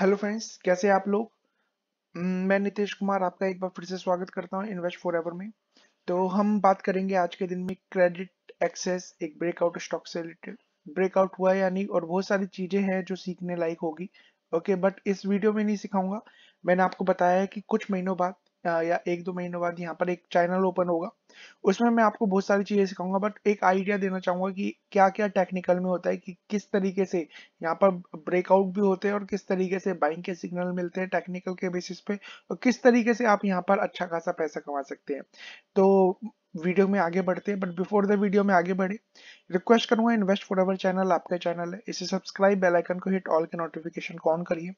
hello friends कैसे आप लोग मैं नितेश कुमार आपका एक बार फिर से स्वागत करता हूं इन्वेस्ट फॉर एवर में तो हम बात करेंगे आज के दिन में क्रेडिट एक्सेस एक ब्रेकआउट स्टॉक से रिलेटेड ब्रेकआउट हुआ है यानी और बहुत सारी चीजें हैं जो सीखने लायक होगी ओके बट इस वीडियो में नहीं सिखाऊंगा मैंने आपको बताया है कि कुछ महीनों बाद या एक दो महीनों बाद यहाँ पर एक चैनल ओपन होगा उसमें मैं आपको बहुत सारी चीजें सिखाऊंगा बट एक आइडिया देना चाहूंगा कि क्या क्या टेक्निकल में होता है कि किस तरीके से यहाँ पर ब्रेकआउट भी होते हैं और किस तरीके से बाइंग के सिग्नल मिलते हैं टेक्निकल के बेसिस पे और किस तरीके से आप यहाँ पर अच्छा खासा पैसा कमा सकते हैं तो वीडियो में आगे बढ़ते हैं बट बिफोर द वीडियो में आगे बढ़े रिक्वेस्ट करूंगा इन्वेस्ट फॉर अवर चैनल आपका चैनल है इसे सब्सक्राइब बेल आइकन को हिट ऑल के नोटिफिकेशन को ऑन करिए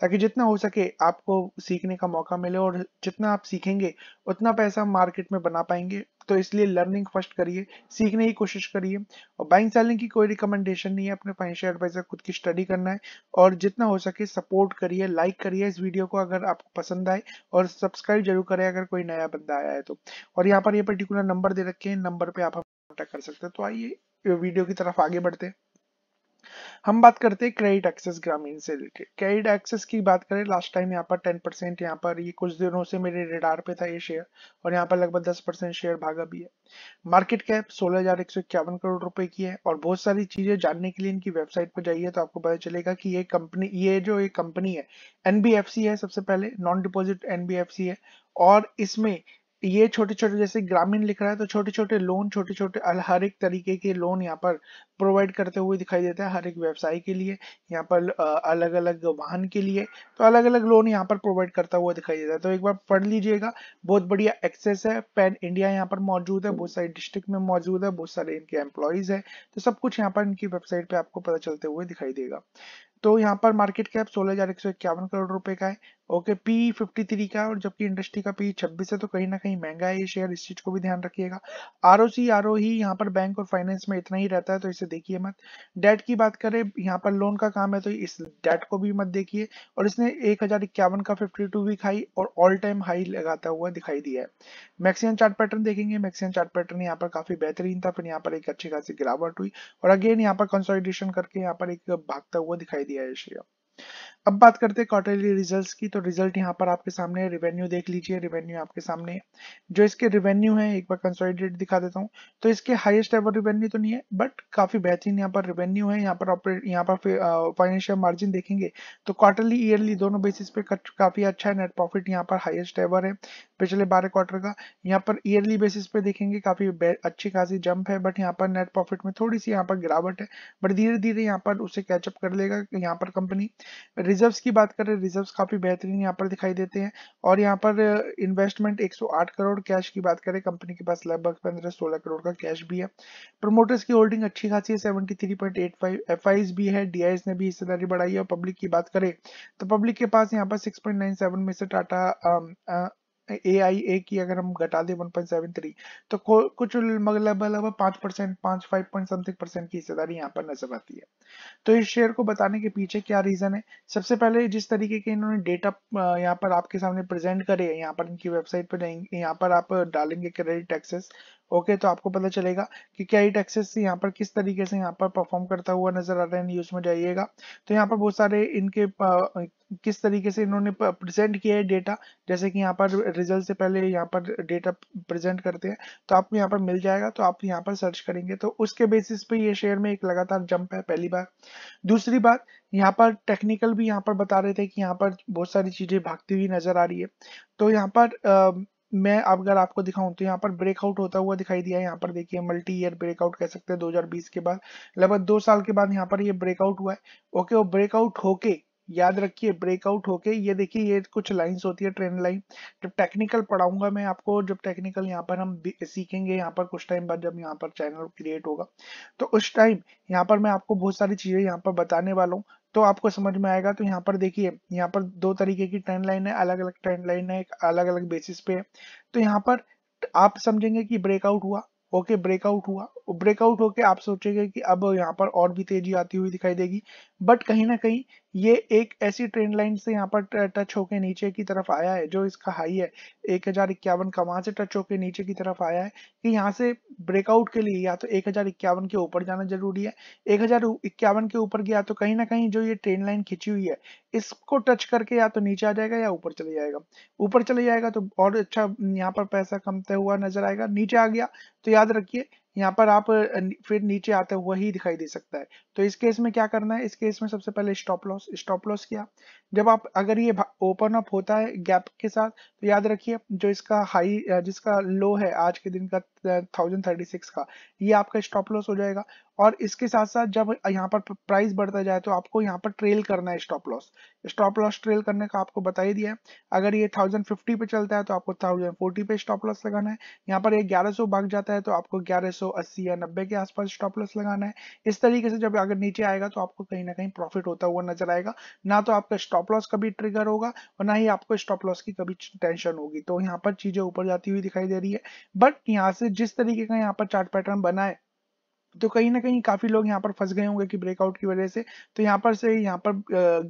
ताकि जितना हो सके आपको सीखने का मौका मिले और जितना आप सीखेंगे उतना पैसा मार्केट में बना पाएंगे तो इसलिए लर्निंग फर्स्ट करिए सीखने की कोशिश करिए और बाइंग सेलिंग की कोई रिकमेंडेशन नहीं है अपने फाइनेंशियल एडवाइजर खुद की स्टडी करना है और जितना हो सके सपोर्ट करिए लाइक करिए इस वीडियो को अगर आपको पसंद आए और सब्सक्राइब जरूर करें अगर कोई नया बंदा आया है तो और यहाँ पर ये पर्टिकुलर नंबर दे रखे हैं नंबर पर आप कॉन्टैक्ट कर सकते हैं तो आइए वीडियो की तरफ आगे बढ़ते हैं हम बात करते हैं क्रेडिट एक्सेस ग्रामीण से रिलेटेड क्रेडिट एक्सेस की बात करें लास्ट टाइम यहाँ पर टेन परसेंट यहाँ पर ये कुछ दिनों से मेरे रेडार पे था ये शेयर और यहाँ पर लगभग दस परसेंट शेयर भागा भी है मार्केट कैप सोलह करोड़ रुपए की है और बहुत सारी चीजें जानने के लिए इनकी वेबसाइट पर जाइए तो आपको पता चलेगा कि ये कंपनी ये जो ये कंपनी है एनबीएफसी है सबसे पहले नॉन डिपोजिट एनबीएफसी है और इसमें ये छोटे छोटे जैसे ग्रामीण लिख रहा है तो छोटे छोटे लोन छोटे छोटे हर एक तरीके के लोन यहाँ पर प्रोवाइड करते हुए दिखाई देता है हर एक व्यवसाय के लिए यहाँ पर अलग अलग वाहन के लिए तो अलग अलग लोन यहाँ पर प्रोवाइड करता हुआ दिखाई देता है तो एक बार पढ़ लीजिएगा बहुत बढ़िया एक्सेस है पैन इंडिया यहाँ पर मौजूद है बहुत सारे डिस्ट्रिक्ट में मौजूद है बहुत सारे इनके एम्प्लॉयज है तो सब कुछ यहाँ पर इनकी वेबसाइट पे आपको पता चलते हुए दिखाई देगा तो यहाँ पर मार्केट कैप सोलह हजार एक सौ इक्यावन करोड़ रुपए का है ओके पी फिफ्टी थ्री का और जबकि इंडस्ट्री का पी छब्बीस है तो कहीं ना कहीं महंगा है ये शेयर इस चीज को भी ध्यान रखिएगा R O C R O ही यहाँ पर बैंक और फाइनेंस में इतना ही रहता है तो इसे देखिए मत डेट की बात करें यहाँ पर लोन का काम है तो इस डेट को भी मत देखिए और इसने एक हजार इक्यावन का फिफ्टी टू वीक हाई और ऑल टाइम हाई लगाता हुआ दिखाई दिया है मैक्सियन चार्ट पैटर्न देखेंगे मैक्सियन चार्ट पैटर्न यहाँ पर काफी बेहतरीन था फिर यहाँ पर एक अच्छी खासी गिरावट हुई और अगेन यहाँ पर कंसोलिडेशन करके यहाँ पर एक भागता हुआ दिखाई दिया है शेयर अब बात करते हैं क्वार्टरली रिजल्ट्स की तो रिजल्ट यहाँ पर आपके सामने रेवेन्यू देख लीजिए रेवेन्यू आपके सामने है जो इसके रेवेन्यू है एक बार कंसोलिडेट दिखा देता हूँ तो इसके हाईएस्ट एवर रेवेन्यू तो नहीं है बट काफी बेहतरीन यहाँ पर रेवेन्यू है यहाँ पर ऑपरेट यहाँ पर फाइनेंशियल मार्जिन देखेंगे तो क्वार्टरली ईयरली दोनों बेसिस पे काफी अच्छा है नेट प्रॉफिट यहाँ पर हाइएस्ट एवर है पिछले बारह क्वार्टर का यहाँ पर ईयरली बेसिस पे देखेंगे काफी अच्छी खासी जंप है बट यहाँ पर नेट प्रॉफिट में थोड़ी सी यहाँ पर गिरावट है बट धीरे धीरे यहाँ पर उसे कैचअप कर लेगा यहाँ पर कंपनी रिजर्व की बात करें रिजर्व काफी बेहतरीन यहाँ पर दिखाई देते हैं और यहाँ पर इन्वेस्टमेंट uh, एक करोड़ कैश की बात करें कंपनी के पास लगभग पंद्रह सोलह करोड़ का कैश भी है प्रमोटर्स की होल्डिंग अच्छी खासी है seventy three point eight five F भी है डी ने भी हिस्सेदारी बढ़ाई है और पब्लिक की बात करें तो पब्लिक के पास यहाँ पर सिक्स पॉइंट नाइन सेवन में से टाटा ए आई ए की अगर हम घटा दे 1.73 तो कुछ मतलब लगभग मतलब पांच परसेंट पांच फाइव पॉइंट समथिंग परसेंट की हिस्सेदारी यहाँ पर नजर आती है तो इस शेयर को बताने के पीछे क्या रीजन है सबसे पहले जिस तरीके के इन्होंने डेटा यहाँ पर आपके सामने प्रेजेंट करे यहाँ पर इनकी वेबसाइट पर यहाँ पर आप डालेंगे क्रेडिट एक्सेस ओके तो आपको पता चलेगा कि क्या ही टैक्सेस यहाँ पर किस तरीके से यहाँ पर परफॉर्म करता हुआ नजर आ रहा है न्यूज में जाइएगा तो यहाँ पर बहुत सारे इनके किस तरीके से इन्होंने प्रेजेंट किया है डेटा जैसे कि यहाँ पर रिजल्ट से पहले यहाँ पर डेटा प्रेजेंट करते हैं तो आपको यहाँ पर मिल जाएगा तो आप यहाँ पर सर्च करेंगे तो उसके बेसिस पे ये शेयर में एक लगातार जंप है पहली बार दूसरी बात यहाँ पर टेक्निकल भी यहाँ पर बता रहे थे कि यहाँ पर बहुत सारी चीजें भागती हुई नजर आ रही है तो यहाँ पर आ, मैं अब अगर आपको दिखाऊं तो यहाँ पर ब्रेकआउट होता हुआ दिखाई दिया है यहाँ पर देखिए मल्टी ईयर ब्रेकआउट कह सकते हैं 2020 के बाद लगभग दो साल के बाद यहाँ पर ये ब्रेकआउट हुआ है ओके वो ब्रेकआउट होके याद रखिए ब्रेकआउट होके ये देखिए ये कुछ लाइंस होती है ट्रेंड लाइन जब टेक्निकल पढ़ाऊंगा मैं आपको जब टेक्निकल यहाँ पर हम सीखेंगे यहाँ पर कुछ टाइम बाद जब यहाँ पर चैनल क्रिएट होगा तो उस टाइम यहाँ पर मैं आपको बहुत सारी चीजें यहाँ पर बताने वाला हूँ तो आपको समझ में आएगा तो यहाँ पर देखिए यहाँ पर दो तरीके की ट्रेंड लाइन है अलग अलग ट्रेंड लाइन है एक अलग अलग बेसिस पे तो यहाँ पर आप समझेंगे कि ब्रेकआउट हुआ ओके ब्रेकआउट हुआ वो ब्रेकआउट होके आप सोचेंगे कि अब यहाँ पर और भी तेजी आती हुई दिखाई देगी बट कहीं ना कहीं ये एक ऐसी ट्रेंड लाइन से यहाँ पर टच होके नीचे की तरफ आया है जो इसका हाई है एक हजार इक्यावन का वहां से टच होके नीचे की तरफ आया है कि यहाँ से ब्रेकआउट के लिए या तो एक हजार इक्यावन के ऊपर जाना जरूरी है एक हजार इक्यावन के ऊपर गया तो कहीं ना कहीं जो ये ट्रेंड लाइन खिंची हुई है इसको टच करके या तो नीचे आ जाएगा या ऊपर चले जाएगा ऊपर चले जाएगा तो और अच्छा यहाँ पर पैसा कमता हुआ नजर आएगा नीचे आ गया तो याद रखिए यहाँ पर आप फिर नीचे आते हुए ही दिखाई दे सकता है तो इस केस में क्या करना है इस केस में सबसे पहले स्टॉप लॉस स्टॉप लॉस किया जब आप अगर ये ओपन अप होता है गैप के साथ तो याद रखिए जो इसका हाई जिसका लो है आज के दिन का थाउजेंड का ये आपका स्टॉप लॉस हो जाएगा और इसके साथ साथ जब यहाँ पर प्राइस बढ़ता जाए तो आपको यहाँ पर ट्रेल करना है stop loss stop loss trail करने का आपको बता ही दिया है अगर ये 1050 पे चलता है तो आपको 1040 पे स्टॉप लॉस लगाना है यहाँ पर ये 1100 भाग जाता है तो आपको 1180 या 90 के आसपास स्टॉप लॉस लगाना है इस तरीके से जब अगर नीचे आएगा तो आपको कहीं ना कहीं प्रॉफिट होता हुआ नजर आएगा ना तो आपका स्टॉप लॉस कभी ट्रिगर होगा और ना ही आपको स्टॉप लॉस की कभी टेंशन होगी तो यहाँ पर चीजें ऊपर जाती हुई दिखाई दे रही है बट यहाँ से जिस तरीके का यहाँ पर चार्ट पैटर्न बना है तो कहीं ना कहीं काफी लोग यहाँ पर फंस गए होंगे कि ब्रेकआउट की वजह से तो यहाँ पर से यहाँ पर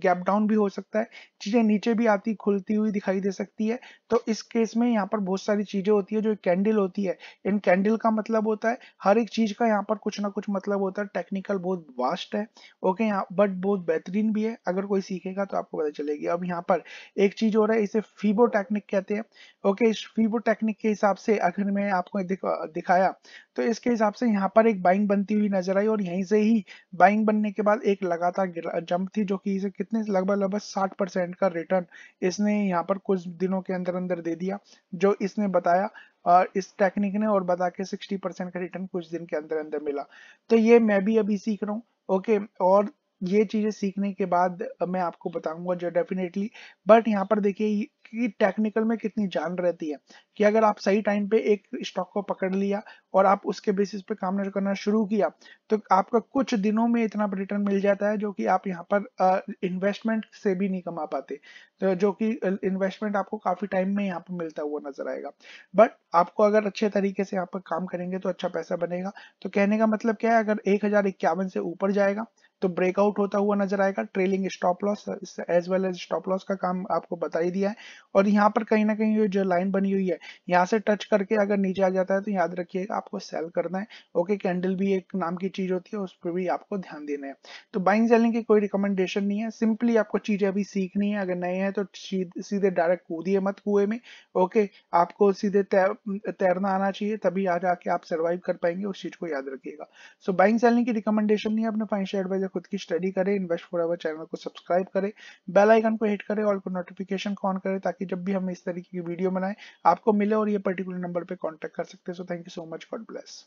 गैप डाउन भी हो सकता है चीजें नीचे भी आती खुलती हुई दिखाई दे सकती है तो इस केस में यहाँ पर बहुत सारी चीजें होती है जो कैंडल होती है इन कैंडल का मतलब होता है हर एक चीज का यहाँ पर कुछ ना कुछ मतलब होता है टेक्निकल बहुत वास्ट है ओके यहाँ बट बहुत बेहतरीन भी है अगर कोई सीखेगा तो आपको पता चलेगी अब यहाँ पर एक चीज हो रहा है इसे फीबो टेक्निक कहते हैं ओके इस फीबो टेक्निक के हिसाब से अगर मैं आपको दिखाया तो इसके हिसाब से यहाँ पर एक बाइंग बनती हुई नजर आई और यहीं से ही बाइंग बनने के बाद एक लगातार जंप थी जो कि इसे कितने लगभग लगभग साठ परसेंट का रिटर्न इसने यहाँ पर कुछ दिनों के अंदर अंदर दे दिया जो इसने बताया और इस टेक्निक ने और बता के सिक्सटी परसेंट का रिटर्न कुछ दिन के अंदर अंदर मिला तो ये मैं भी अभी सीख रहा हूँ ओके और ये चीजें सीखने के बाद मैं आपको बताऊंगा जो डेफिनेटली बट यहाँ पर देखिए कि टेक्निकल में कितनी जान रहती है कि अगर आप सही टाइम पे एक स्टॉक को पकड़ लिया और आप उसके बेसिस पे काम करना शुरू किया तो आपका कुछ दिनों में इतना रिटर्न मिल जाता है जो कि आप यहाँ पर इन्वेस्टमेंट से भी नहीं कमा पाते तो जो कि इन्वेस्टमेंट आपको काफी टाइम में यहाँ पर मिलता हुआ नजर आएगा बट आपको अगर अच्छे तरीके से यहाँ पर काम करेंगे तो अच्छा पैसा बनेगा तो कहने का मतलब क्या है अगर एक से ऊपर जाएगा तो ब्रेकआउट होता हुआ नजर आएगा trailing stop loss as well as stop loss का काम आपको बता ही दिया है और यहाँ पर कहीं ना कहीं जो लाइन बनी हुई है यहाँ से टच करके अगर नीचे आ जाता है तो याद रखिएगा आपको सेल करना है ओके कैंडल भी एक नाम की चीज होती है उस पर भी आपको ध्यान देना है तो बाइंग सेलिंग की कोई रिकमेंडेशन नहीं है सिंपली आपको चीजें अभी सीखनी है अगर नए हैं तो सीधे डायरेक्ट कूदिए मत कुएं में ओके आपको सीधे तैरना आना चाहिए तभी आज आके आप सर्वाइव कर पाएंगे उस चीज को याद रखिएगा सो बाइंग सेलिंग की रिकमेंडेशन नहीं है अपने फाइनेंशियल एडवाइजर से खुद की स्टडी करें इन्वेस्ट फॉर अवर चैनल को सब्सक्राइब करें बेल आइकन को हिट करें और को नोटिफिकेशन को ऑन करें ताकि जब भी हम इस तरीके की वीडियो बनाए आपको मिले और ये पर्टिकुलर नंबर पर कॉन्टेक्ट कर सकते हैं so thank you so much God bless